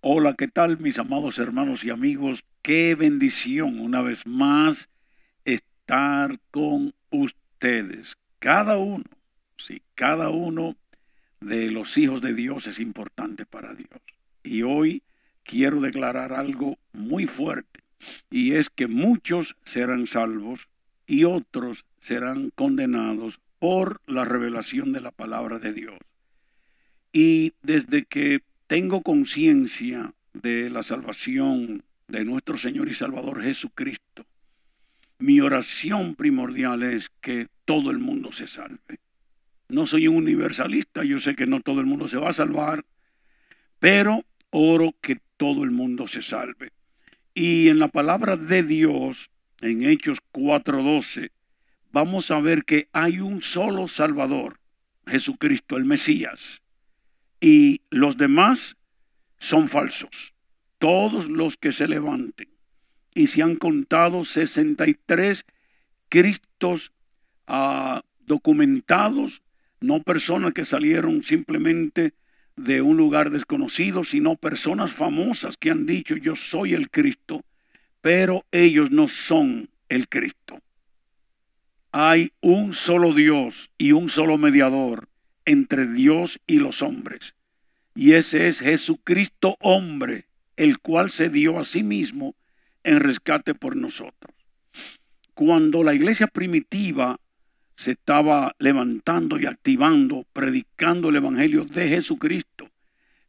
Hola, ¿qué tal mis amados hermanos y amigos? Qué bendición una vez más estar con ustedes. Cada uno, sí, cada uno de los hijos de Dios es importante para Dios. Y hoy quiero declarar algo muy fuerte, y es que muchos serán salvos y otros serán condenados por la revelación de la palabra de Dios. Y desde que tengo conciencia de la salvación de nuestro Señor y Salvador Jesucristo, mi oración primordial es que todo el mundo se salve. No soy un universalista, yo sé que no todo el mundo se va a salvar, pero oro que todo el mundo se salve. Y en la palabra de Dios, en Hechos 4:12, vamos a ver que hay un solo Salvador, Jesucristo el Mesías, y los demás son falsos. Todos los que se levanten y se han contado 63 Cristos ah, documentados, no personas que salieron simplemente de un lugar desconocido, sino personas famosas que han dicho yo soy el Cristo, pero ellos no son el Cristo. Hay un solo Dios y un solo mediador entre Dios y los hombres, y ese es Jesucristo hombre, el cual se dio a sí mismo en rescate por nosotros. Cuando la iglesia primitiva se estaba levantando y activando, predicando el Evangelio de Jesucristo,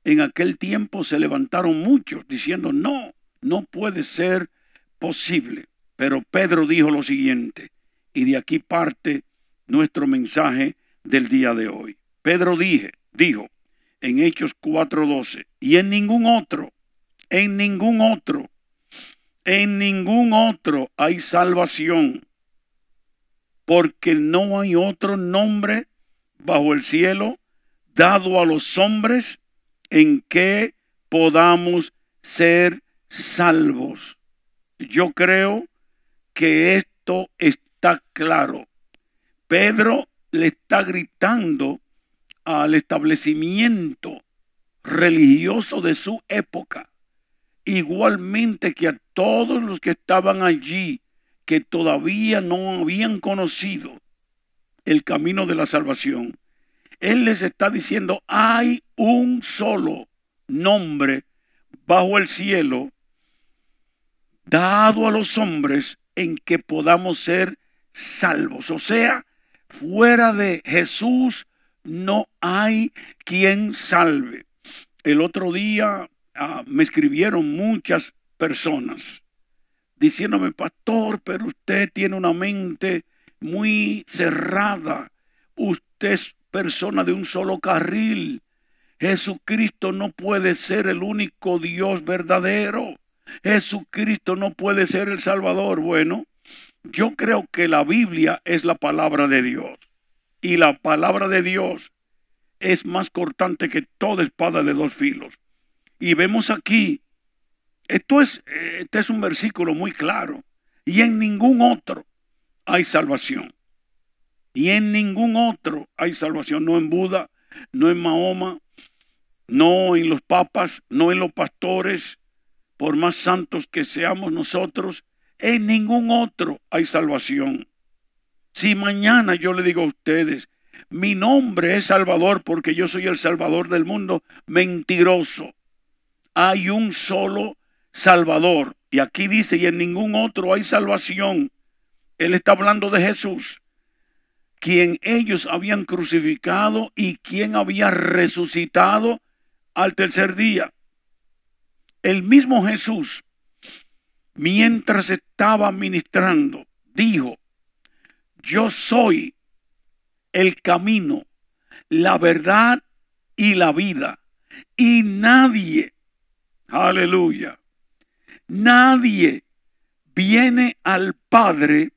en aquel tiempo se levantaron muchos diciendo, no, no puede ser posible. Pero Pedro dijo lo siguiente, y de aquí parte nuestro mensaje del día de hoy. Pedro dije, dijo en Hechos 4:12, y en ningún otro, en ningún otro en ningún otro hay salvación, porque no hay otro nombre bajo el cielo dado a los hombres en que podamos ser salvos. Yo creo que esto está claro. Pedro le está gritando al establecimiento religioso de su época igualmente que a todos los que estaban allí, que todavía no habían conocido el camino de la salvación. Él les está diciendo, hay un solo nombre bajo el cielo dado a los hombres en que podamos ser salvos. O sea, fuera de Jesús no hay quien salve. El otro día Ah, me escribieron muchas personas diciéndome, pastor, pero usted tiene una mente muy cerrada. Usted es persona de un solo carril. Jesucristo no puede ser el único Dios verdadero. Jesucristo no puede ser el Salvador. Bueno, yo creo que la Biblia es la palabra de Dios. Y la palabra de Dios es más cortante que toda espada de dos filos. Y vemos aquí, esto es, este es un versículo muy claro, y en ningún otro hay salvación. Y en ningún otro hay salvación, no en Buda, no en Mahoma, no en los papas, no en los pastores, por más santos que seamos nosotros, en ningún otro hay salvación. Si mañana yo le digo a ustedes, mi nombre es Salvador porque yo soy el Salvador del mundo, mentiroso hay un solo Salvador. Y aquí dice, y en ningún otro hay salvación. Él está hablando de Jesús, quien ellos habían crucificado y quien había resucitado al tercer día. El mismo Jesús, mientras estaba ministrando, dijo, yo soy el camino, la verdad y la vida. Y nadie Aleluya. Nadie viene al Padre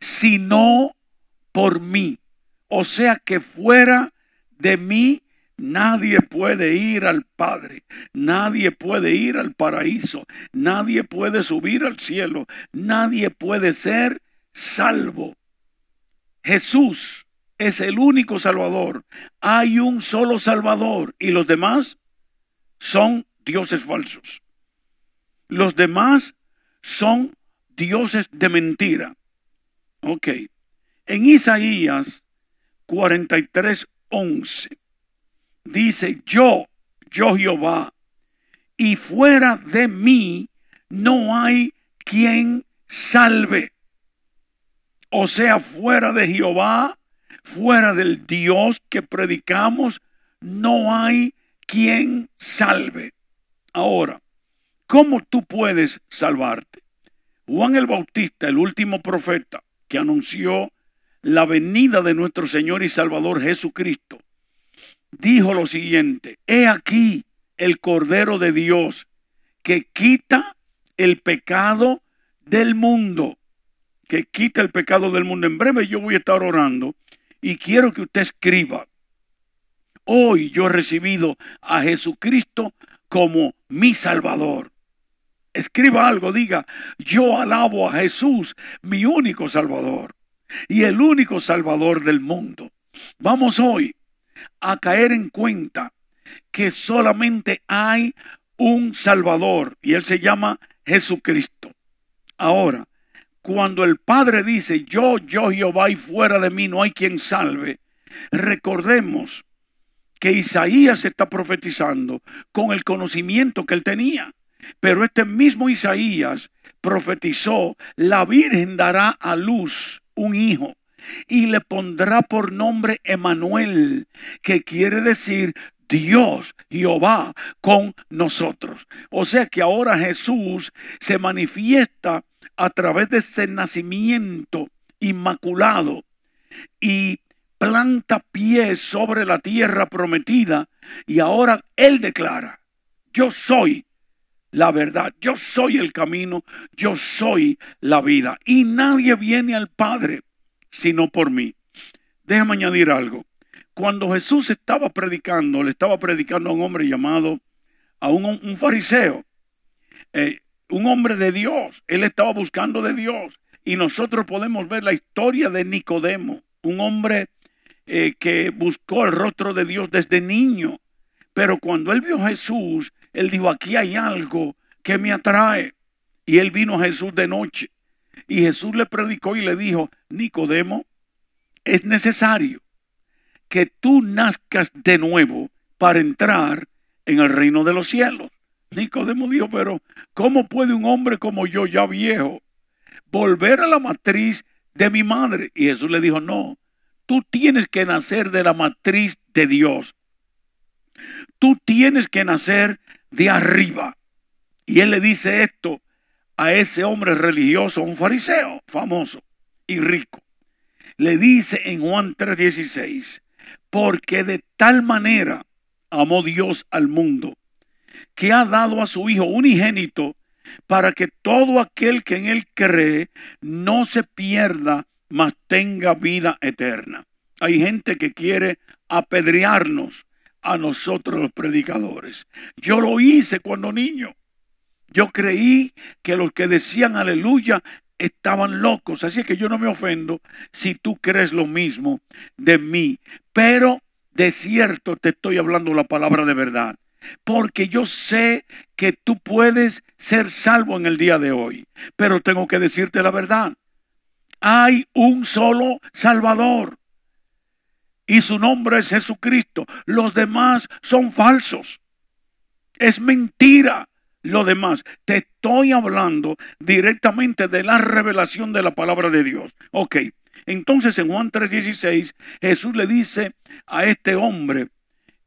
sino por mí. O sea que fuera de mí nadie puede ir al Padre, nadie puede ir al paraíso, nadie puede subir al cielo, nadie puede ser salvo. Jesús es el único Salvador. Hay un solo Salvador y los demás son dioses falsos. Los demás son dioses de mentira. Ok. En Isaías 43, 11 dice, yo, yo Jehová, y fuera de mí no hay quien salve. O sea, fuera de Jehová, fuera del Dios que predicamos, no hay quien salve. Ahora, ¿cómo tú puedes salvarte? Juan el Bautista, el último profeta que anunció la venida de nuestro Señor y Salvador Jesucristo, dijo lo siguiente, he aquí el Cordero de Dios que quita el pecado del mundo, que quita el pecado del mundo. En breve yo voy a estar orando y quiero que usted escriba, hoy yo he recibido a Jesucristo como mi Salvador. Escriba algo, diga, yo alabo a Jesús, mi único Salvador y el único Salvador del mundo. Vamos hoy a caer en cuenta que solamente hay un Salvador y él se llama Jesucristo. Ahora, cuando el Padre dice, yo, yo Jehová y fuera de mí no hay quien salve, recordemos que Isaías está profetizando con el conocimiento que él tenía. Pero este mismo Isaías profetizó, la Virgen dará a luz un hijo y le pondrá por nombre Emanuel, que quiere decir Dios, Jehová, con nosotros. O sea que ahora Jesús se manifiesta a través de ese nacimiento inmaculado y planta pie sobre la tierra prometida y ahora Él declara, yo soy la verdad, yo soy el camino, yo soy la vida y nadie viene al Padre sino por mí. Déjame añadir algo. Cuando Jesús estaba predicando, le estaba predicando a un hombre llamado, a un, fariseo, eh, un hombre de Dios, él estaba buscando de Dios. Y nosotros podemos ver la historia de Nicodemo, un hombre eh, que buscó el rostro de Dios desde niño. Pero cuando él vio a Jesús, él dijo, aquí hay algo que me atrae. Y él vino a Jesús de noche. Y Jesús le predicó y le dijo, Nicodemo, es necesario que tú nazcas de nuevo para entrar en el reino de los cielos. Nicodemo dijo, pero ¿cómo puede un hombre como yo, ya viejo, volver a la matriz de mi madre? Y Jesús le dijo, no, Tú tienes que nacer de la matriz de Dios. Tú tienes que nacer de arriba. Y él le dice esto a ese hombre religioso, un fariseo famoso y rico. Le dice en Juan 3:16, porque de tal manera amó Dios al mundo, que ha dado a su Hijo unigénito, para que todo aquel que en él cree no se pierda, mas tenga vida eterna. Hay gente que quiere apedrearnos a nosotros los predicadores. Yo lo hice cuando niño. Yo creí que los que decían aleluya estaban locos. Así que yo no me ofendo si tú crees lo mismo de mí. Pero de cierto te estoy hablando la palabra de verdad. Porque yo sé que tú puedes ser salvo en el día de hoy. Pero tengo que decirte la verdad hay un solo Salvador. Y su nombre es Jesucristo. Los demás son falsos. Es mentira lo demás. Te estoy hablando directamente de la revelación de la palabra de Dios. Ok. Entonces en Juan 3:16 Jesús le dice a este hombre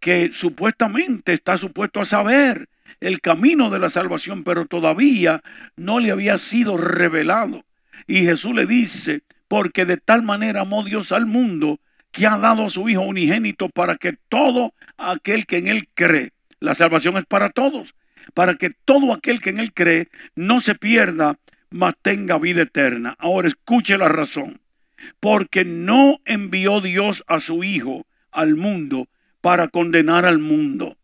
que supuestamente está supuesto a saber el camino de la salvación, pero todavía no le había sido revelado. Y Jesús le dice, porque de tal manera amó Dios al mundo que ha dado a su Hijo unigénito para que todo aquel que en Él cree, la salvación es para todos, para que todo aquel que en Él cree no se pierda, mas tenga vida eterna. Ahora escuche la razón, porque no envió Dios a su Hijo al mundo para condenar al mundo,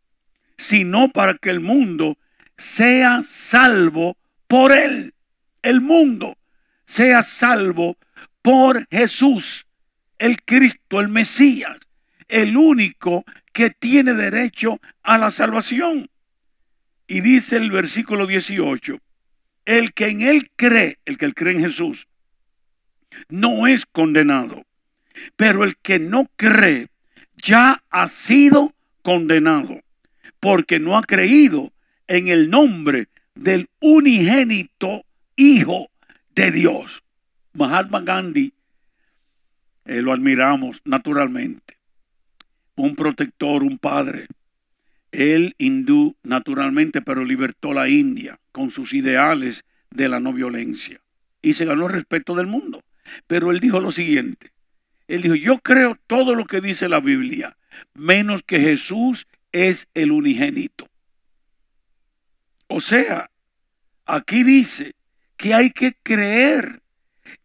sino para que el mundo sea salvo por Él, el mundo. Sea salvo por Jesús, el Cristo, el Mesías, el único que tiene derecho a la salvación. Y dice el versículo 18, el que en él cree, el que cree en Jesús, no es condenado, pero el que no cree ya ha sido condenado, porque no ha creído en el nombre del unigénito Hijo de Dios. Mahatma Gandhi eh, lo admiramos naturalmente. Un protector, un padre. Él hindú naturalmente, pero libertó la India con sus ideales de la no violencia. Y se ganó el respeto del mundo. Pero él dijo lo siguiente. Él dijo, yo creo todo lo que dice la Biblia, menos que Jesús es el unigénito. O sea, aquí dice que hay que creer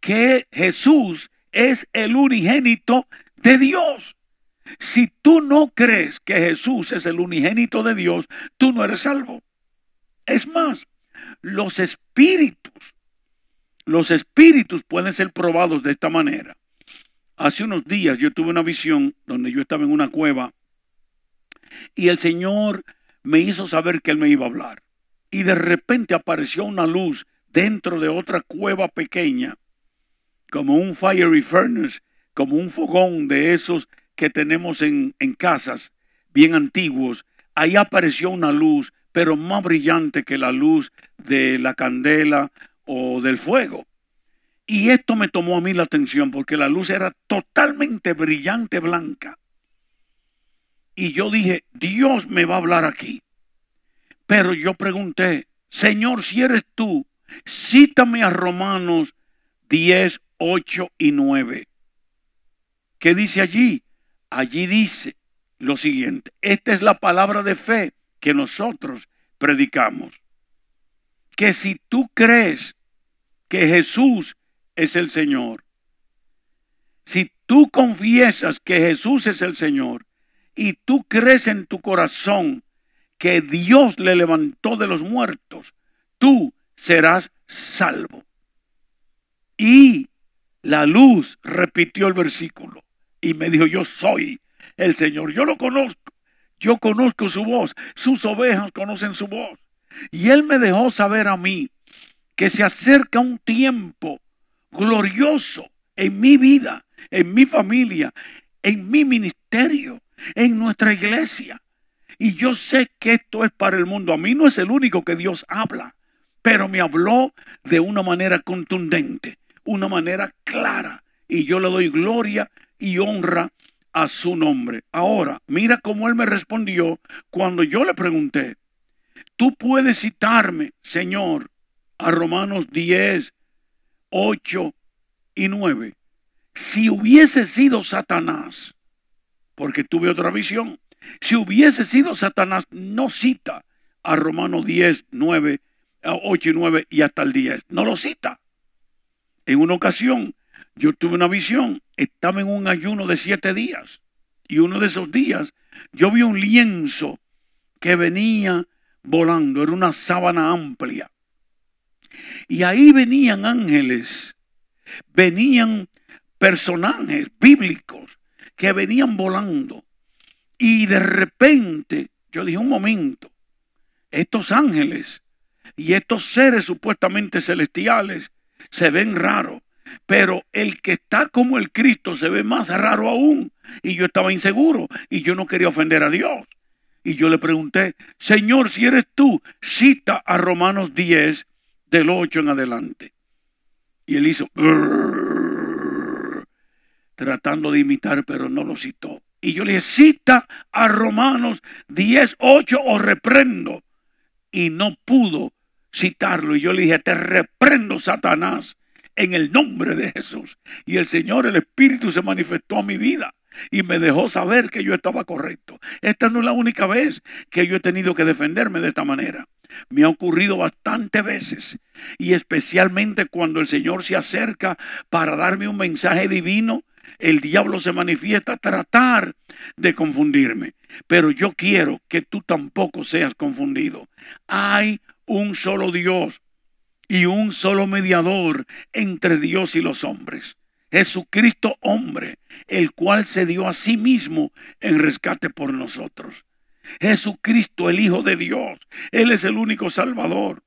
que Jesús es el unigénito de Dios. Si tú no crees que Jesús es el unigénito de Dios, tú no eres salvo. Es más, los espíritus, los espíritus pueden ser probados de esta manera. Hace unos días yo tuve una visión donde yo estaba en una cueva y el Señor me hizo saber que Él me iba a hablar. Y de repente apareció una luz dentro de otra cueva pequeña, como un fiery furnace, como un fogón de esos que tenemos en, en casas bien antiguos, ahí apareció una luz, pero más brillante que la luz de la candela o del fuego. Y esto me tomó a mí la atención porque la luz era totalmente brillante blanca. Y yo dije, Dios me va a hablar aquí. Pero yo pregunté, Señor, si eres tú, Cítame a Romanos 10, 8 y 9. ¿Qué dice allí? Allí dice lo siguiente. Esta es la palabra de fe que nosotros predicamos. Que si tú crees que Jesús es el Señor, si tú confiesas que Jesús es el Señor y tú crees en tu corazón que Dios le levantó de los muertos, tú serás salvo. Y la luz repitió el versículo y me dijo, yo soy el Señor, yo lo conozco, yo conozco su voz, sus ovejas conocen su voz. Y él me dejó saber a mí que se acerca un tiempo glorioso en mi vida, en mi familia, en mi ministerio, en nuestra iglesia. Y yo sé que esto es para el mundo. A mí no es el único que Dios habla pero me habló de una manera contundente, una manera clara, y yo le doy gloria y honra a su nombre. Ahora, mira cómo él me respondió cuando yo le pregunté, tú puedes citarme, Señor, a Romanos 10, 8 y 9. Si hubiese sido Satanás, porque tuve otra visión, si hubiese sido Satanás, no cita a Romanos 10, 9 8 y 9 y hasta el 10. No lo cita. En una ocasión yo tuve una visión, estaba en un ayuno de siete días y uno de esos días yo vi un lienzo que venía volando, era una sábana amplia. Y ahí venían ángeles, venían personajes bíblicos que venían volando. Y de repente yo dije un momento, estos ángeles y estos seres supuestamente celestiales se ven raros. Pero el que está como el Cristo se ve más raro aún. Y yo estaba inseguro y yo no quería ofender a Dios. Y yo le pregunté, Señor, si eres tú, cita a Romanos 10, del 8 en adelante. Y él hizo, tratando de imitar, pero no lo citó. Y yo le dije, cita a Romanos 10, 8 o reprendo. Y no pudo citarlo y yo le dije, te reprendo Satanás en el nombre de Jesús. Y el Señor, el Espíritu se manifestó a mi vida y me dejó saber que yo estaba correcto. Esta no es la única vez que yo he tenido que defenderme de esta manera. Me ha ocurrido bastantes veces y especialmente cuando el Señor se acerca para darme un mensaje divino, el diablo se manifiesta a tratar de confundirme. Pero yo quiero que tú tampoco seas confundido. Hay un solo Dios y un solo mediador entre Dios y los hombres, Jesucristo hombre, el cual se dio a sí mismo en rescate por nosotros. Jesucristo el Hijo de Dios, Él es el único Salvador.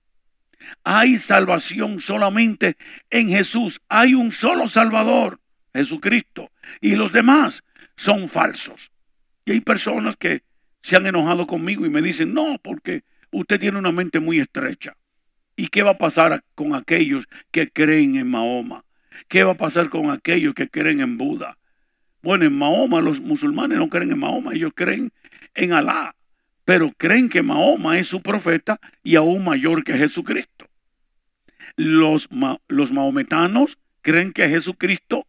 Hay salvación solamente en Jesús, hay un solo Salvador, Jesucristo, y los demás son falsos. Y hay personas que se han enojado conmigo y me dicen, no, porque usted tiene una mente muy estrecha. ¿Y qué va a pasar con aquellos que creen en Mahoma? ¿Qué va a pasar con aquellos que creen en Buda? Bueno, en Mahoma los musulmanes no creen en Mahoma, ellos creen en Alá, pero creen que Mahoma es su profeta y aún mayor que Jesucristo. Los, mahometanos los maometanos creen que Jesucristo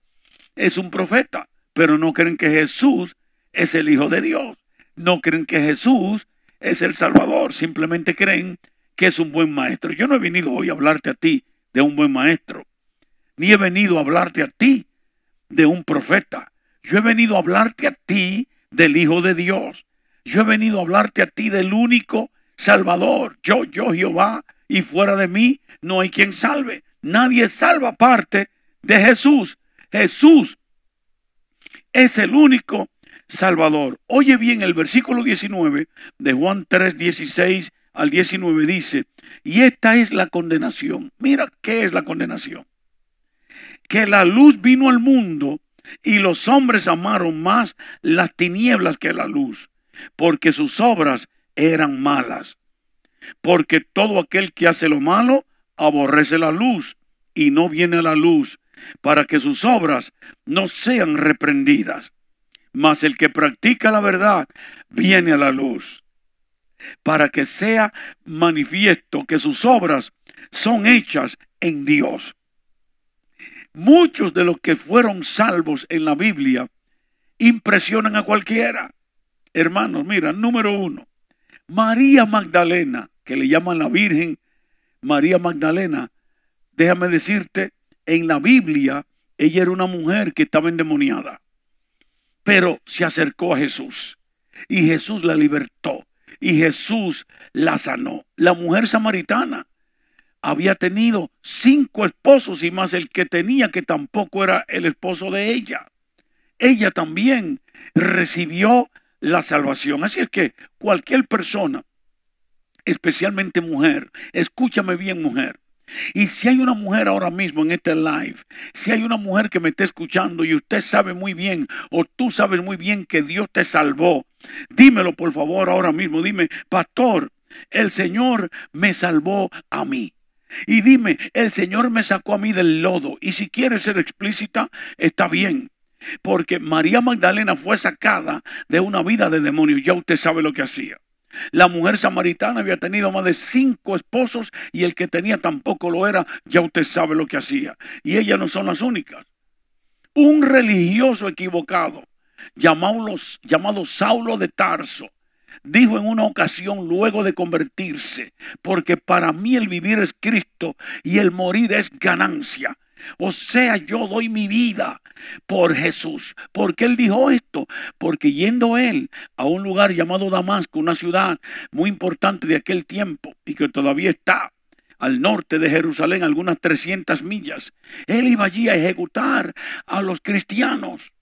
es un profeta, pero no creen que Jesús es el Hijo de Dios. No creen que Jesús es el Salvador, simplemente creen que es un buen maestro. Yo no he venido hoy a hablarte a ti de un buen maestro, ni he venido a hablarte a ti de un profeta. Yo he venido a hablarte a ti del Hijo de Dios. Yo he venido a hablarte a ti del único Salvador. Yo, yo, Jehová, y fuera de mí no hay quien salve. Nadie salva aparte de Jesús. Jesús es el único Salvador. Oye bien, el versículo 19 de Juan 3, 16 al 19 dice, y esta es la condenación. Mira qué es la condenación. Que la luz vino al mundo y los hombres amaron más las tinieblas que la luz, porque sus obras eran malas. Porque todo aquel que hace lo malo aborrece la luz y no viene a la luz, para que sus obras no sean reprendidas mas el que practica la verdad viene a la luz, para que sea manifiesto que sus obras son hechas en Dios. Muchos de los que fueron salvos en la Biblia impresionan a cualquiera. Hermanos, mira, número uno, María Magdalena, que le llaman la Virgen María Magdalena, déjame decirte, en la Biblia ella era una mujer que estaba endemoniada pero se acercó a Jesús y Jesús la libertó y Jesús la sanó. La mujer samaritana había tenido cinco esposos y más el que tenía que tampoco era el esposo de ella. Ella también recibió la salvación. Así es que cualquier persona, especialmente mujer, escúchame bien mujer, y si hay una mujer ahora mismo en este live, si hay una mujer que me está escuchando y usted sabe muy bien o tú sabes muy bien que Dios te salvó, dímelo por favor ahora mismo, dime, pastor, el Señor me salvó a mí. Y dime, el Señor me sacó a mí del lodo. Y si quieres ser explícita, está bien. Porque María Magdalena fue sacada de una vida de demonios. Ya usted sabe lo que hacía. La mujer samaritana había tenido más de cinco esposos y el que tenía tampoco lo era, ya usted sabe lo que hacía. Y ellas no son las únicas. Un religioso equivocado, llamado, llamado Saulo de Tarso, dijo en una ocasión luego de convertirse, porque para mí el vivir es Cristo y el morir es ganancia. O sea, yo doy mi vida por Jesús. ¿Por qué él dijo esto? Porque yendo él a un lugar llamado Damasco, una ciudad muy importante de aquel tiempo y que todavía está al norte de Jerusalén, algunas 300 millas, él iba allí a ejecutar a los cristianos.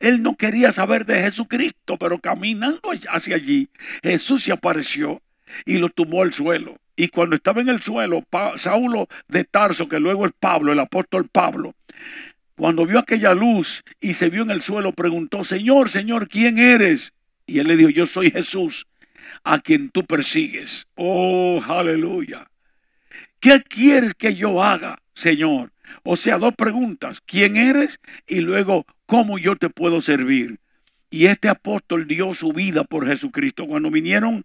Él no quería saber de Jesucristo, pero caminando hacia allí, Jesús se apareció y lo tumbó al suelo. Y cuando estaba en el suelo, Saulo de Tarso, que luego es Pablo, el apóstol Pablo, cuando vio aquella luz y se vio en el suelo, preguntó, Señor, Señor, ¿quién eres? Y él le dijo, yo soy Jesús, a quien tú persigues. Oh, aleluya. ¿Qué quieres que yo haga, Señor? O sea, dos preguntas. ¿Quién eres? Y luego, ¿cómo yo te puedo servir? Y este apóstol dio su vida por Jesucristo. Cuando vinieron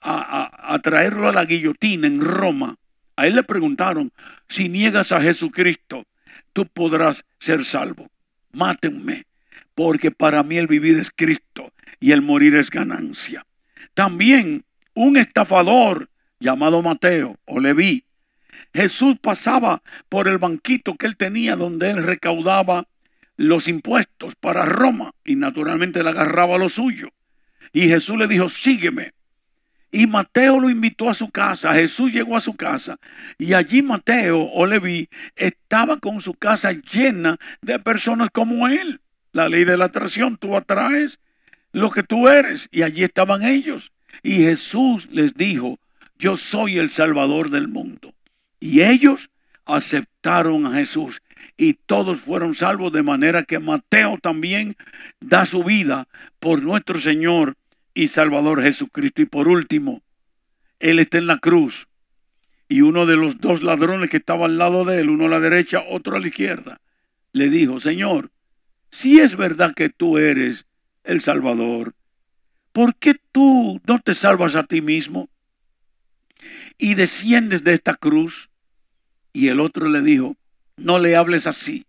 a, traerlo a la guillotina en Roma, a él le preguntaron, si niegas a Jesucristo, tú podrás ser salvo. Mátenme, porque para mí el vivir es Cristo y el morir es ganancia. También un estafador llamado Mateo o Leví, Jesús pasaba por el banquito que él tenía donde él recaudaba los impuestos para Roma y naturalmente le agarraba lo suyo. Y Jesús le dijo, sígueme. Y Mateo lo invitó a su casa. Jesús llegó a su casa. Y allí Mateo o Levi estaba con su casa llena de personas como él. La ley de la atracción, tú atraes lo que tú eres. Y allí estaban ellos. Y Jesús les dijo, yo soy el Salvador del mundo. Y ellos aceptaron a Jesús y todos fueron salvos, de manera que Mateo también da su vida por nuestro Señor y Salvador Jesucristo. Y por último, Él está en la cruz y uno de los dos ladrones que estaba al lado de Él, uno a la derecha, otro a la izquierda, le dijo, Señor, si es verdad que tú eres el Salvador, ¿por qué tú no te salvas a ti mismo y desciendes de esta cruz? Y el otro le dijo, no le hables así,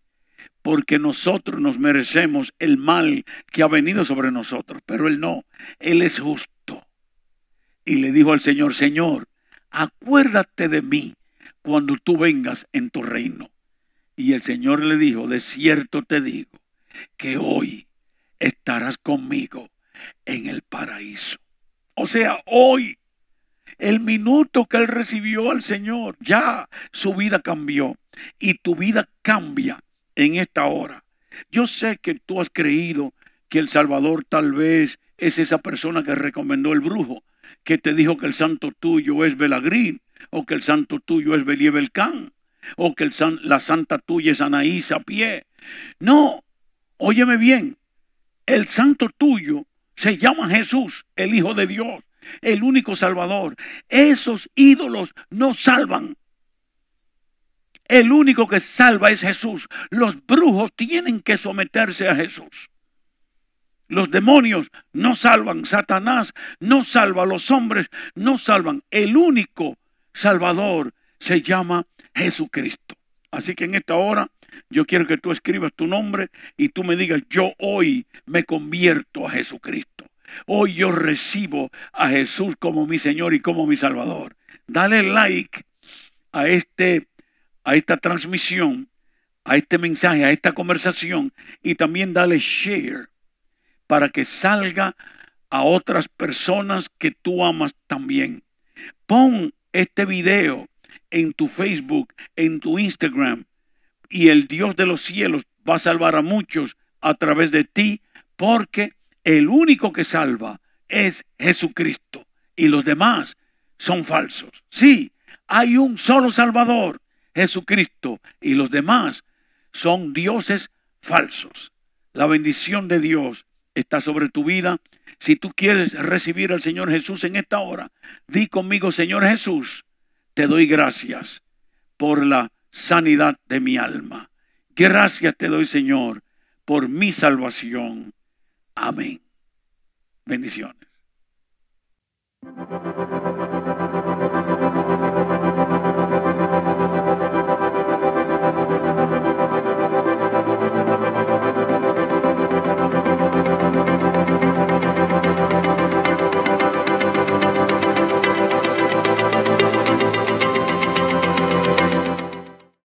porque nosotros nos merecemos el mal que ha venido sobre nosotros, pero Él no, Él es justo. Y le dijo al Señor, Señor, acuérdate de mí cuando tú vengas en tu reino. Y el Señor le dijo, de cierto te digo, que hoy estarás conmigo en el paraíso. O sea, hoy, el minuto que él recibió al Señor, ya su vida cambió y tu vida cambia en esta hora. Yo sé que tú has creído que el Salvador tal vez es esa persona que recomendó el brujo, que te dijo que el santo tuyo es Belagrín, o que el santo tuyo es Beliebelcán, o que la santa tuya es Anaís a pie. No, óyeme bien, el santo tuyo se llama Jesús, el Hijo de Dios, el único Salvador. Esos ídolos no salvan. El único que salva es Jesús. Los brujos tienen que someterse a Jesús. Los demonios no salvan. Satanás no salva. Los hombres no salvan. El único salvador se llama Jesucristo. Así que en esta hora yo quiero que tú escribas tu nombre y tú me digas, yo hoy me convierto a Jesucristo. Hoy yo recibo a Jesús como mi Señor y como mi Salvador. Dale like a este a esta transmisión, a este mensaje, a esta conversación y también dale share para que salga a otras personas que tú amas también. Pon este video en tu Facebook, en tu Instagram y el Dios de los cielos va a salvar a muchos a través de ti porque el único que salva es Jesucristo y los demás son falsos. Sí, hay un solo Salvador Jesucristo y los demás son dioses falsos. La bendición de Dios está sobre tu vida. Si tú quieres recibir al Señor Jesús en esta hora, di conmigo, Señor Jesús, te doy gracias por la sanidad de mi alma. Gracias te doy, Señor, por mi salvación. Amén. Bendiciones.